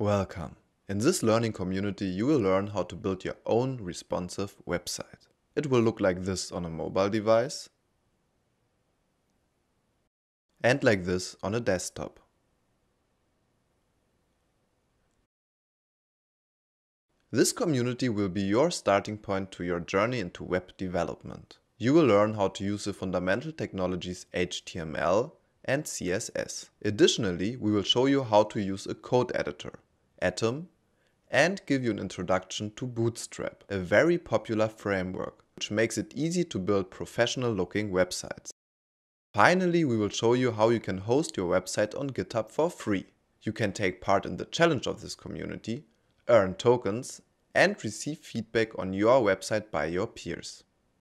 Welcome. In this learning community you will learn how to build your own responsive website. It will look like this on a mobile device and like this on a desktop. This community will be your starting point to your journey into web development. You will learn how to use the fundamental technologies HTML and CSS. Additionally, we will show you how to use a code editor. Atom, and give you an introduction to Bootstrap, a very popular framework, which makes it easy to build professional looking websites. Finally, we will show you how you can host your website on GitHub for free. You can take part in the challenge of this community, earn tokens, and receive feedback on your website by your peers.